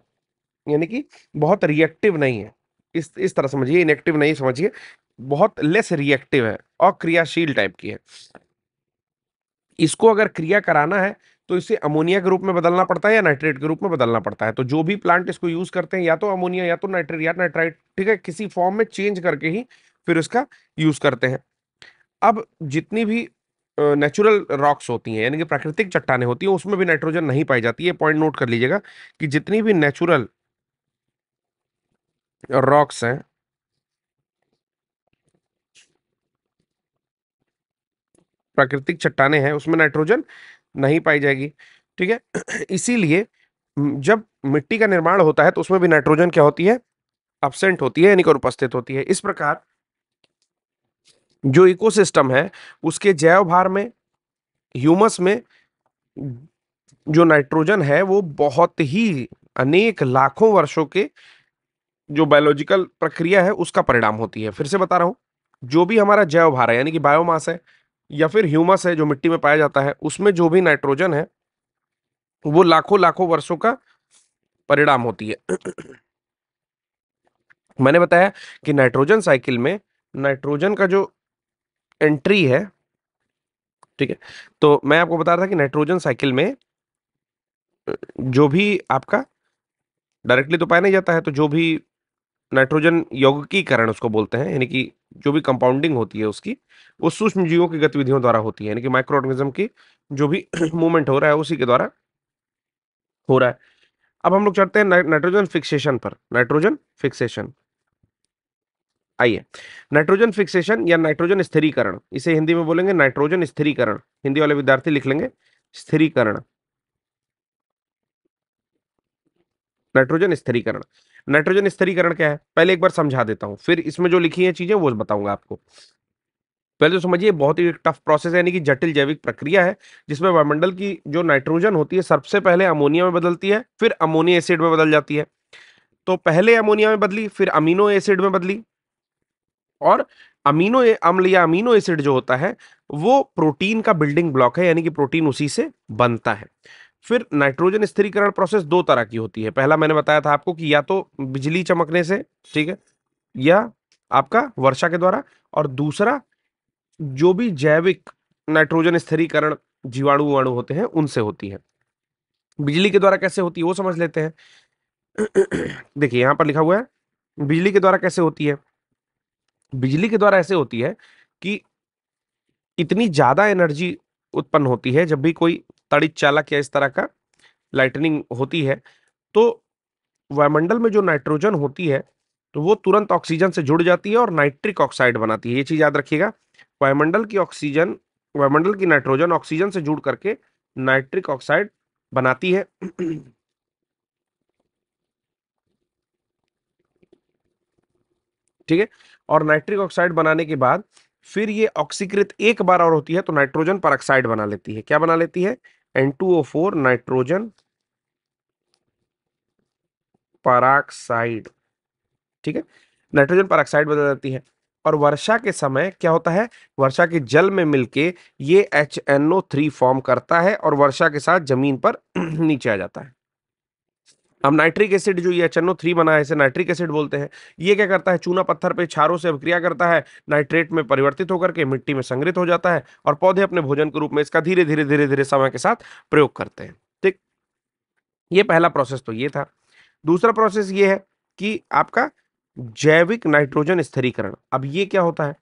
यानी कि बहुत रिएक्टिव नहीं है इस इस तरह समझिए इनेक्टिव नहीं समझिए बहुत लेस रिएक्टिव है और क्रियाशील टाइप की है इसको अगर क्रिया कराना है तो इसे अमोनिया के रूप में बदलना पड़ता है या नाइट्रेट के रूप में बदलना पड़ता है तो जो भी प्लांट इसको यूज करते हैं या तो अमोनिया या तो नाइट्रेट या नाइट्राइट ठीक है किसी फॉर्म में चेंज करके ही फिर उसका यूज करते हैं अब जितनी भी नेचुरल रॉक्स होती हैं यानी कि प्राकृतिक चट्टाने होती हैं उसमें भी नाइट्रोजन नहीं पाई जाती है पॉइंट नोट कर लीजिएगा कि जितनी भी नेचुरल रॉक्स हैं eh. प्राकृतिक चट्टाने हैं उसमें नाइट्रोजन नहीं पाई जाएगी ठीक है [clears throat] इसीलिए जब मिट्टी का निर्माण होता है तो उसमें भी नाइट्रोजन क्या होती है अपसेंट होती है यानी कि उपस्थित होती है इस प्रकार जो इकोसिस्टम है उसके जैव भार में ह्यूमस में जो नाइट्रोजन है वो बहुत ही अनेक लाखों वर्षों के जो बायोलॉजिकल प्रक्रिया है उसका परिणाम होती है फिर से बता रहा हूँ जो भी हमारा जैव भार है यानी कि बायोमास है या फिर ह्यूमस है जो मिट्टी में पाया जाता है उसमें जो भी नाइट्रोजन है वो लाखों लाखों वर्षों का परिणाम होती है [clears throat] मैंने बताया कि नाइट्रोजन साइकिल में नाइट्रोजन का जो एंट्री है ठीक है तो मैं आपको बता रहा था कि नाइट्रोजन साइकिल में जो भी आपका डायरेक्टली तो पाया नहीं जाता है तो जो भी नाइट्रोजन यौगिकीकरण उसको बोलते हैं यानी कि जो भी कंपाउंडिंग होती है उसकी वो सूक्ष्म जीवों की गतिविधियों द्वारा होती है यानी कि माइक्रो ऑर्गेनिज्म की जो भी मूवमेंट [clears throat] हो रहा है उसी के द्वारा हो रहा है अब हम लोग चढ़ते हैं नाइट्रोजन फिक्सेशन पर नाइट्रोजन फिक्सेशन आइए नाइट्रोजन फिक्सेशन या नाइट्रोजन स्थिरीकरण इसे हिंदी में बोलेंगे नाइट्रोजन स्थिरीकरण हिंदी वाले विद्यार्थी लिख लेंगे स्थिरीकरण नाइट्रोजन स्थिरीकरण नाइट्रोजन स्थिरीकरण क्या है पहले एक बार समझा देता हूं फिर इसमें जो लिखी है चीज़ें वो बताऊंगा आपको पहले तो समझिए बहुत ही टफ प्रोसेस यानी कि जटिल जैविक प्रक्रिया है जिसमें वायुमंडल की जो नाइट्रोजन होती है सबसे पहले अमोनिया में बदलती है फिर अमोनिया एसिड में बदल जाती है तो पहले अमोनिया में बदली फिर अमीनो एसिड में बदली और अमीनो अम्ल या अमीनो एसिड जो होता है वो प्रोटीन का बिल्डिंग ब्लॉक है यानी कि प्रोटीन उसी से बनता है फिर नाइट्रोजन स्थिरीकरण प्रोसेस दो तरह की होती है पहला मैंने बताया था आपको कि या तो बिजली चमकने से ठीक है या आपका वर्षा के द्वारा और दूसरा जो भी जैविक नाइट्रोजन स्थिरीकरण जीवाणु वाणु होते हैं उनसे होती है बिजली के द्वारा कैसे होती है वो समझ लेते हैं देखिए यहां पर लिखा हुआ है बिजली के द्वारा कैसे होती है बिजली के द्वारा ऐसे होती है कि इतनी ज़्यादा एनर्जी उत्पन्न होती है जब भी कोई ताड़ित चालक या इस तरह का लाइटनिंग होती है तो वायुमंडल में जो नाइट्रोजन होती है तो वो तुरंत ऑक्सीजन से जुड़ जाती है और नाइट्रिक ऑक्साइड बनाती है ये चीज़ याद रखिएगा वायुमंडल की ऑक्सीजन वायुमंडल की नाइट्रोजन ऑक्सीजन से जुड़ करके नाइट्रिक ऑक्साइड बनाती है ठीक है और नाइट्रिक ऑक्साइड बनाने के बाद फिर ये ऑक्सीकृत एक बार और होती है तो नाइट्रोजन पर बना लेती है क्या बना लेती है ओ फोर नाइट्रोजन पराक्साइड ठीक है नाइट्रोजन पराक्साइड बदल जाती है और वर्षा के समय क्या होता है वर्षा के जल में मिलके ये H N O three form करता है और वर्षा के साथ जमीन पर [clears throat] नीचे आ जाता है हम नाइट्रिक एसिड जो ये चनो थ्री बना है इसे नाइट्रिक एसिड बोलते हैं ये क्या करता है चूना पत्थर पे छारों से अभिक्रिया करता है नाइट्रेट में परिवर्तित होकर के मिट्टी में संग्रहित हो जाता है और पौधे अपने भोजन के रूप में इसका धीरे धीरे धीरे धीरे समय के साथ प्रयोग करते हैं ठीक ये पहला प्रोसेस तो ये था दूसरा प्रोसेस ये है कि आपका जैविक नाइट्रोजन स्थिरीकरण अब ये क्या होता है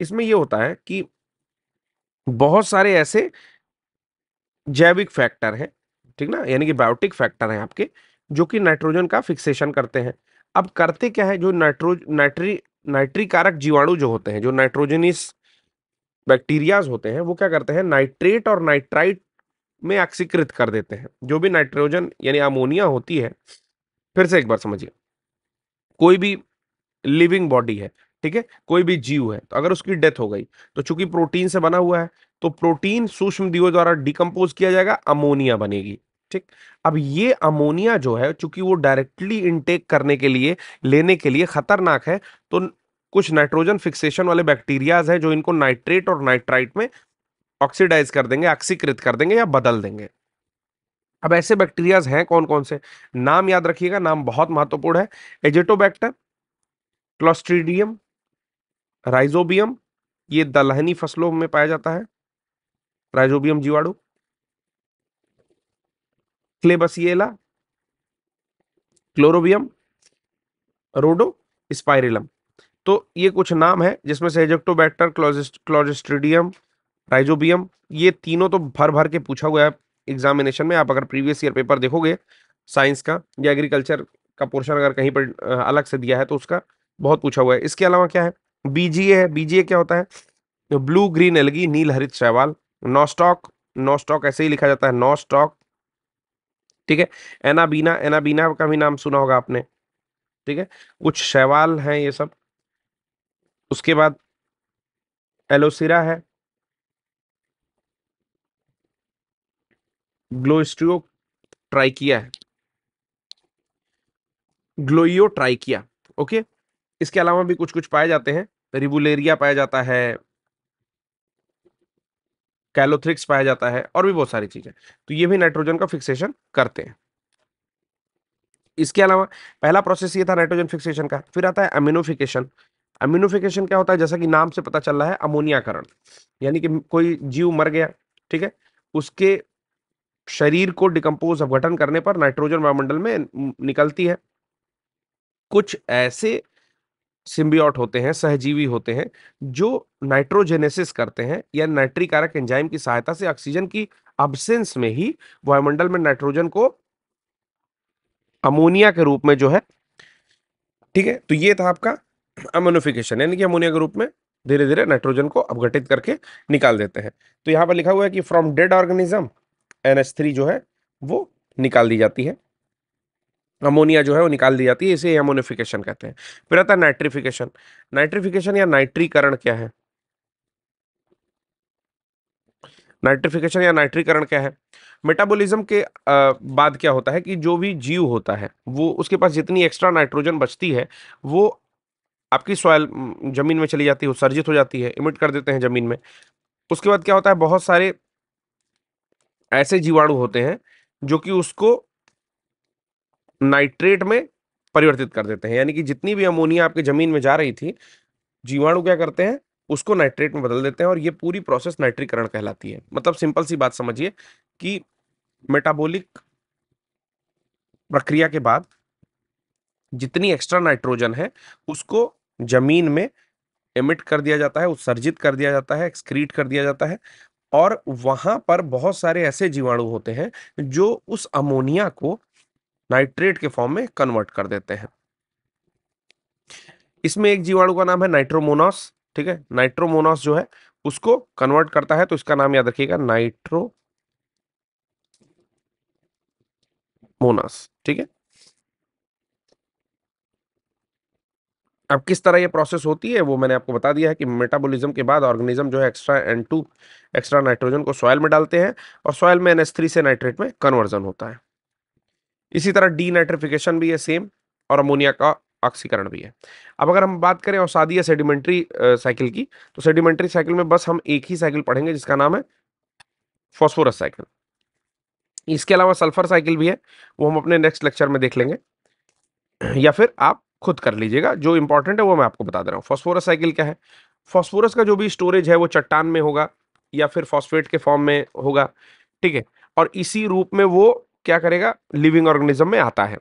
इसमें यह होता है कि बहुत सारे ऐसे जैविक फैक्टर हैं ठीक ना यानी कि बायोटिक फैक्टर हैं आपके जो कि नाइट्रोजन का फिक्सेशन करते हैं अब करते क्या है जो नाइट्रो नाइट्री नाइट्रीकारक जीवाणु जो होते हैं जो नाइट्रोजनिस बैक्टीरियाज होते हैं वो क्या करते हैं नाइट्रेट और नाइट्राइट में ऑक्सीकृत कर देते हैं जो भी नाइट्रोजन यानी अमोनिया होती है फिर से एक बार समझिए कोई भी लिविंग बॉडी है ठीक है कोई भी जीव है तो अगर उसकी डेथ हो गई तो चूंकि प्रोटीन से बना हुआ है तो प्रोटीन सूक्ष्म दिवों द्वारा डिकम्पोज किया जाएगा अमोनिया बनेगी ठीक अब ये अमोनिया जो है चूंकि वो डायरेक्टली इनटेक करने के लिए लेने के लिए खतरनाक है तो कुछ नाइट्रोजन फिक्सेशन वाले बैक्टीरियाज हैं जो इनको नाइट्रेट और नाइट्राइट में ऑक्सीडाइज कर देंगे ऑक्सीकृत कर देंगे या बदल देंगे अब ऐसे बैक्टीरियाज हैं कौन कौन से नाम याद रखिएगा नाम बहुत महत्वपूर्ण है एजेटोबैक्टर क्लोस्ट्रीडियम राइजोबियम ये दलहनी फसलों में पाया जाता है राइजोबियम जीवाणु क्लेबसिएला क्लोरोबियम रोडो स्पाइरिलम तो ये कुछ नाम है जिसमें से एजेक्टोबैक्टर क्लोजिस्ट्रीडियम राइजोबियम ये तीनों तो भर भर के पूछा हुआ है एग्जामिनेशन में आप अगर प्रीवियस ईयर पेपर देखोगे साइंस का या एग्रीकल्चर का पोर्शन अगर कहीं पर अलग से दिया है तो उसका बहुत पूछा हुआ है इसके अलावा क्या है बीजीए है बीजीए क्या होता है ब्लू ग्रीन एलगी नील हरित शैवाल नॉस्टॉक नॉस्टॉक ऐसे ही लिखा जाता है नॉस्टॉक ठीक है एनाबीना एनाबीना का भी नाम सुना होगा आपने ठीक है कुछ शैवाल हैं ये सब उसके बाद एलोसिरा है ग्लोस्ट्रियो ट्राइकिया है ग्लोइो ट्राइकिया ओके इसके अलावा भी कुछ कुछ पाए जाते हैं रिबुलेरिया पाया जाता है कैलोथ्रिक्स पाया जाता है और भी बहुत सारी चीजें तो ये भी नाइट्रोजन का फिक्सेशन करते हैं इसके अलावा पहला प्रोसेस ये था नाइट्रोजन फिक्सेशन का फिर आता है अमिनोफिकेशन अमीनोफिकेशन क्या होता है जैसा कि नाम से पता चल रहा है अमोनियाकरण यानी कि कोई जीव मर गया ठीक है उसके शरीर को डिकम्पोज अपघटन करने पर नाइट्रोजन वायुमंडल में निकलती है कुछ ऐसे सिम्बियोट होते हैं सहजीवी होते हैं जो नाइट्रोजेनेसिस करते हैं या नाइट्रिकारक एंजाइम की सहायता से ऑक्सीजन की अबसेंस में ही वायुमंडल में नाइट्रोजन को अमोनिया के रूप में जो है ठीक है तो ये था आपका अमोनिफिकेशन यानी कि अमोनिया के रूप में धीरे धीरे नाइट्रोजन को अपघटित करके निकाल देते हैं तो यहां पर लिखा हुआ है कि फ्रॉम डेड ऑर्गेनिज्म एन जो है वो निकाल दी जाती है अमोनिया जो है वो निकाल दी जाती है इसे एमोनिफिकेशन कहते हैं फिर आता है नाइट्रिफिकेशन नाइट्रिफिकेशन या नाइट्रीकरण क्या है नाइट्रिफिकेशन या नाइट्रीकरण क्या है मेटाबॉलिज्म के बाद क्या होता है कि जो भी जीव होता है वो उसके पास जितनी एक्स्ट्रा नाइट्रोजन बचती है वो आपकी सॉयल जमीन में चली जाती है उत्सर्जित हो जाती है इमिट कर देते हैं जमीन में उसके बाद क्या होता है बहुत सारे ऐसे जीवाणु होते हैं जो कि उसको नाइट्रेट में परिवर्तित कर देते हैं यानी कि जितनी भी अमोनिया आपके जमीन में जा रही थी जीवाणु क्या करते हैं उसको नाइट्रेट में बदल देते हैं और ये पूरी प्रोसेस नाइट्रीकरण कहलाती है मतलब सिंपल सी बात समझिए कि मेटाबोलिक प्रक्रिया के बाद जितनी एक्स्ट्रा नाइट्रोजन है उसको जमीन में एमिट कर दिया जाता है उत्सर्जित कर दिया जाता है एक्सक्रीट कर दिया जाता है और वहां पर बहुत सारे ऐसे जीवाणु होते हैं जो उस अमोनिया को नाइट्रेट के फॉर्म में कन्वर्ट कर देते हैं इसमें एक जीवाणु का नाम है नाइट्रोमोनास ठीक है नाइट्रोमोनास जो है उसको कन्वर्ट करता है तो इसका नाम याद रखिएगा नाइट्रो मोनास ठीक है अब किस तरह ये प्रोसेस होती है वो मैंने आपको बता दिया है कि मेटाबॉलिज्म के बाद ऑर्गेनिज्म जो है extra N two extra nitrogen को सॉयल में डालते हैं और सॉयल में एन एस थ्री से नाइट्रेट में कन्वर्जन होता है इसी तरह डी नाइट्रिफिकेशन भी है सेम और अमोनिया का ऑक्सीकरण भी है अब अगर हम बात करें औसादी या सेडिमेंट्री साइकिल की तो सेडिमेंट्री साइकिल में बस हम एक ही साइकिल पढ़ेंगे जिसका नाम है फॉस्फोरस साइकिल इसके अलावा सल्फर साइकिल भी है वो हम अपने नेक्स्ट लेक्चर में देख लेंगे या फिर आप खुद कर लीजिएगा जो इंपॉर्टेंट है वो मैं आपको बता दे रहा हूँ फॉस्फोरस साइकिल क्या है फॉस्फोरस का जो भी स्टोरेज है वो चट्टान में होगा या फिर फॉस्फेट के फॉर्म में होगा ठीक है और इसी रूप में वो क्या करेगा लिविंग ऑर्गेनिज्म में आता है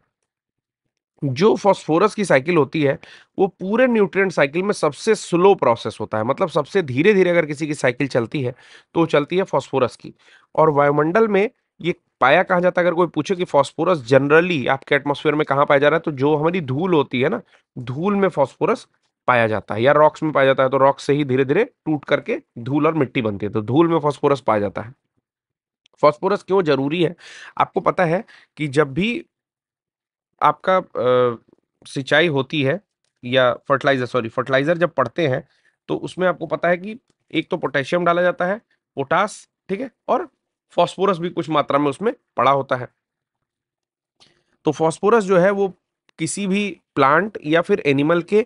जो फॉस्फोरस की साइकिल होती है वो पूरे न्यूट्रिएंट साइकिल में सबसे स्लो प्रोसेस होता है मतलब सबसे धीरे धीरे अगर किसी की साइकिल चलती है तो चलती है फॉस्फोरस की और वायुमंडल में ये पाया कहा जाता है अगर कोई पूछे कि फॉस्फोरस जनरली आपके एटमोसफेयर में कहाँ पाया जा रहा है तो जो हमारी धूल होती है ना धूल में फॉस्फोरस पाया जाता है या रॉक्स में पाया जाता है तो रॉक्स से ही धीरे धीरे टूट करके धूल और मिट्टी बनती है तो धूल में फॉस्फोरस पाया जाता है फॉस्फोरस क्यों जरूरी है आपको पता है कि जब भी आपका सिंचाई होती है या फर्टिलाइजर सॉरी फर्टिलाइजर जब पड़ते हैं तो उसमें आपको पता है कि एक तो पोटेशियम डाला जाता है पोटास ठीक है और फॉस्फोरस भी कुछ मात्रा में उसमें पड़ा होता है तो फॉस्फोरस जो है वो किसी भी प्लांट या फिर एनिमल के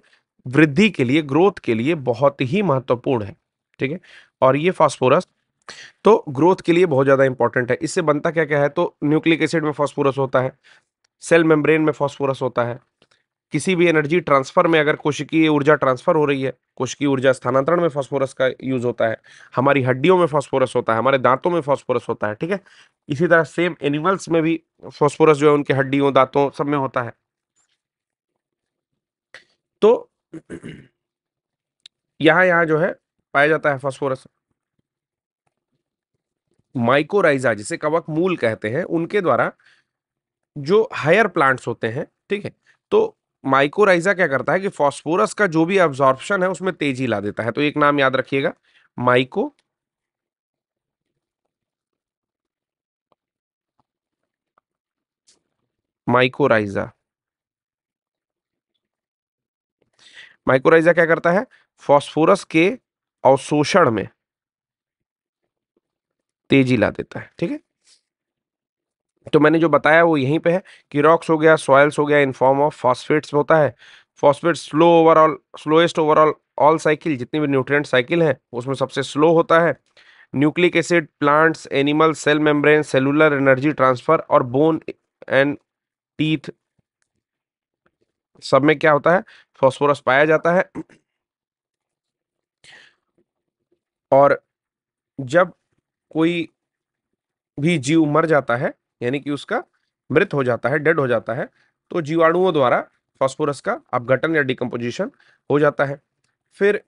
वृद्धि के लिए ग्रोथ के लिए बहुत ही महत्वपूर्ण है ठीक है और ये फॉस्फोरस तो ग्रोथ के लिए बहुत ज़्यादा इंपॉर्टेंट है इससे बनता क्या क्या है तो न्यूक्लिक एसिड में फॉस्फोरस होता है सेल मेम्ब्रेन में फॉस्फोरस होता है किसी भी एनर्जी ट्रांसफर में अगर कोशिकीय ऊर्जा ट्रांसफर हो रही है कोशिकीय ऊर्जा स्थानांतरण में फॉस्फोरस का यूज होता है हमारी हड्डियों में फॉस्फोरस होता है हमारे दांतों में फॉस्फोरस होता है ठीक है इसी तरह सेम एनिमल्स में भी फॉस्फोरस जो है उनके हड्डियों दांतों सब में होता है तो यहां [clears throat] यहां जो है पाया जाता है फॉस्फोरस माइकोराइजा जिसे कवक मूल कहते हैं उनके द्वारा जो हायर प्लांट्स होते हैं ठीक है तो माइकोराइजा क्या करता है कि फॉस्फोरस का जो भी एब्जॉर्प्शन है उसमें तेजी ला देता है तो एक नाम याद रखिएगा माइको माइकोराइजा माइकोराइजा क्या करता है फॉस्फोरस के अवशोषण में तेजी ला देता है ठीक है तो मैंने जो बताया वो यहीं पे है कि रॉक्स हो गया सॉयल्स हो गया इन फॉर्म ऑफ फॉस्फेट्स होता है phosphate slow overall slowest overall all cycle जितनी भी न्यूट्रिएंट साइकिल है उसमें सबसे स्लो होता है nucleic acid plants animal cell membrane cellular energy transfer और बोन एंड टीथ सब में क्या होता है फॉस्फोरस पाया जाता है और जब कोई भी जीव मर जाता है यानी कि उसका मृत हो जाता है डेड हो जाता है तो जीवाणुओं द्वारा फॉस्फोरस का अपघटन या डिकम्पोजिशन हो जाता है फिर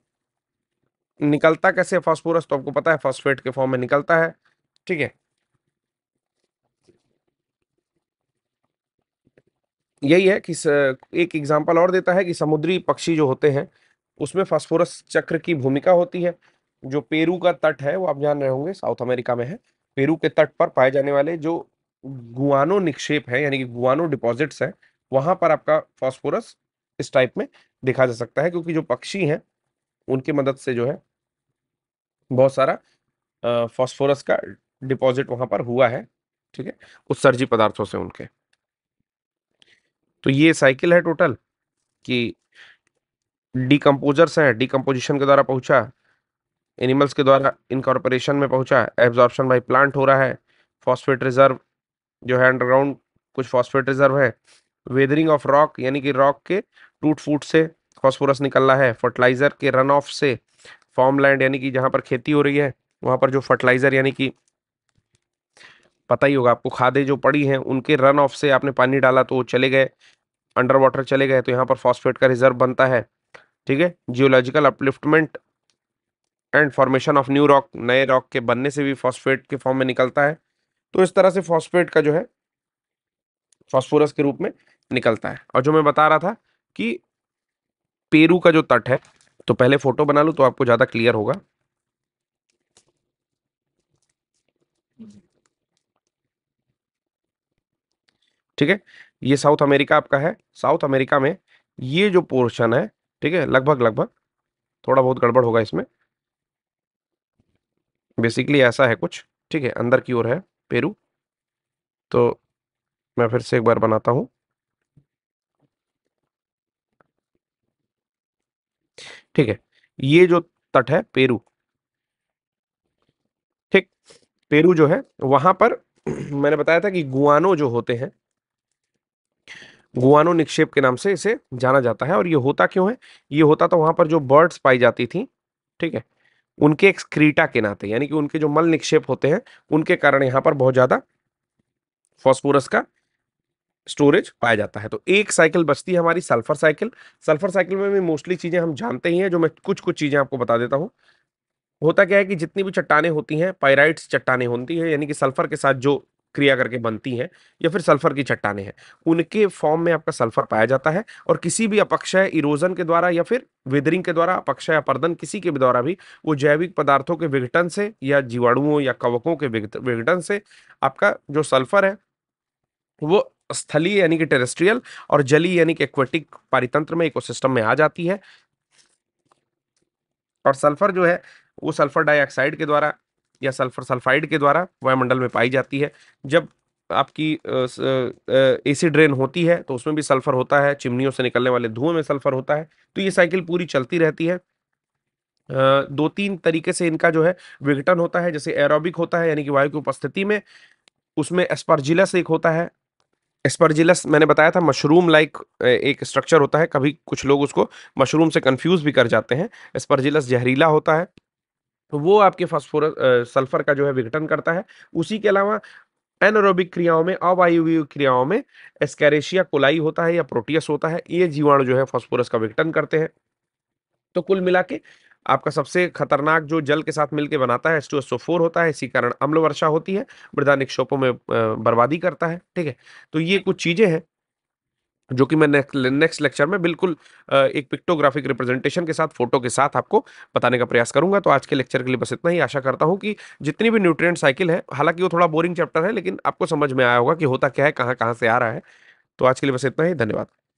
निकलता कैसे फॉस्फोरस तो आपको पता है फॉस्फेट के फॉर्म में निकलता है ठीक है यही है कि एक एग्जाम्पल और देता है कि समुद्री पक्षी जो होते हैं उसमें फास्फोरस चक्र की भूमिका होती है जो पेरू का तट है वो आप जान रहे होंगे साउथ अमेरिका में है पेरू के तट पर पाए जाने वाले जो गुआनो निक्षेप है यानी कि गुआनो डिपॉजिट्स हैं वहां पर आपका फॉस्फोरस इस टाइप में देखा जा सकता है क्योंकि जो पक्षी हैं उनके मदद से जो है बहुत सारा फॉस्फोरस का डिपॉजिट वहां पर हुआ है ठीक है उत्सर्जी पदार्थों से उनके तो ये साइकिल है टोटल कि डिकम्पोजर्स हैं डिकम्पोजिशन के द्वारा पहुंचा एनिमल्स के द्वारा इनकॉर्पोरेशन में पहुंचा एब्जॉर्प्शन बाई प्लांट हो रहा है फॉस्फेट रिजर्व जो है अंडरग्राउंड कुछ फॉस्फेट रिजर्व है वेदरिंग ऑफ रॉक यानी कि रॉक के टूट फूट से फॉस्फोरस निकल रहा है फर्टिलाइजर के रन ऑफ से फॉर्म लैंड यानी कि जहाँ पर खेती हो रही है वहाँ पर जो फर्टिलाइजर यानी कि पता ही होगा आपको खादे जो पड़ी हैं उनके रन ऑफ से आपने पानी डाला तो वो चले गए अंडर वाटर चले गए तो यहाँ पर फॉस्फेट का रिजर्व बनता है ठीक है geological upliftment and formation of new rock नए रॉक के बनने से भी फॉस्फेट के फॉर्म में निकलता है तो इस तरह से फॉस्फेट का जो है फॉस्फोरस के रूप में निकलता है और जो मैं बता रहा था कि पेरू का जो तट है तो पहले फोटो बना लू तो आपको ज़्यादा क्लियर होगा ठीक है ये साउथ अमेरिका आपका है साउथ अमेरिका में ये जो पोर्शन है ठीक है लगभग लगभग थोड़ा बहुत गड़बड़ होगा इसमें बेसिकली ऐसा है कुछ ठीक है अंदर की ओर है पेरू तो मैं फिर से एक बार बनाता हूँ ठीक है ये जो तट है पेरू ठीक पेरू जो है वहां पर [clears throat] मैंने बताया था कि गुआनो जो होते हैं गुआनो निक्षेप के नाम से इसे जाना जाता है और ये होता क्यों है ये होता तो वहां पर जो बर्ड्स पाई जाती थी ठीक है उनके एक्सक्रीटा के नाते यानी कि उनके जो मल निक्षेप होते हैं उनके कारण यहां पर बहुत ज़्यादा फॉस्फोरस का स्टोरेज पाया जाता है तो एक साइकिल बचती है हमारी सल्फर साइकिल सल्फर साइकिल में भी मोस्टली चीज़ें हम जानते ही हैं जो मैं कुछ कुछ चीज़ें आपको बता देता हूं होता क्या है कि जितनी भी चट्टाने होती हैं पायराइट्स चट्टाने होती हैं यानी कि सल्फर के साथ जो क्रिया करके बनती हैं या फिर सल्फर की चट्टाने हैं उनके फॉर्म में आपका सल्फर पाया जाता है और किसी भी अपक्षय इरोजन के द्वारा या फिर वेदरिंग के द्वारा अपक्षय अपर्दन किसी के द्वारा भी वो जैविक पदार्थों के विघटन से या जीवाणुओं या कवकों के विघटन से आपका जो सल्फर है वो स्थलीय यानी कि टेरेस्ट्रियल और जलीय यानी कि एक्वेटिक पारितंत्र में इकोसिस्टम में आ जाती है और सल्फर जो है वो सल्फर डाइऑक्साइड के द्वारा या सल्फर सल्फाइड के द्वारा वायुमंडल में पाई जाती है जब आपकी एसी ड्रेन होती है तो उसमें भी सल्फर होता है चिमनियों से निकलने वाले धुएं में सल्फर होता है तो ये साइकिल पूरी चलती रहती है दो तीन तरीके से इनका जो है विघटन होता है जैसे एरोबिक होता है यानी कि वायु की उपस्थिति में उसमें एस्पर्जिलस एक होता है एस्पर्जिलस मैंने बताया था मशरूम लाइक एक स्ट्रक्चर होता है कभी कुछ लोग उसको मशरूम से कंफ्यूज भी कर जाते हैं एस्पर्जिलस जहरीला होता है तो वो आपके फॉस्फोरस सल्फर का जो है विघटन करता है उसी के अलावा एनरोबिक क्रियाओं में अवायवीय क्रियाओं में एस्केरेशिया कोलाई होता है या प्रोटियस होता है ये जीवाणु जो है फॉस्फोरस का विघटन करते हैं तो कुल मिला के आपका सबसे खतरनाक जो जल के साथ मिलकर बनाता है एस टू फोर होता है इसी कारण अम्ल वर्षा होती है मृदा निक्षोपों में बर्बादी करता है ठीक है तो ये कुछ चीज़ें हैं जो कि मैं नेक्स्ट लेक्चर में बिल्कुल एक पिक्टोग्राफिक रिप्रेजेंटेशन के साथ फोटो के साथ आपको बताने का प्रयास करूंगा तो आज के लेक्चर के लिए बस इतना ही आशा करता हूं कि जितनी भी न्यूट्रिएंट साइकिल है हालांकि वो थोड़ा बोरिंग चैप्टर है लेकिन आपको समझ में आया होगा कि होता क्या है कहाँ कहाँ से आ रहा है तो आज के लिए बस इतना ही धन्यवाद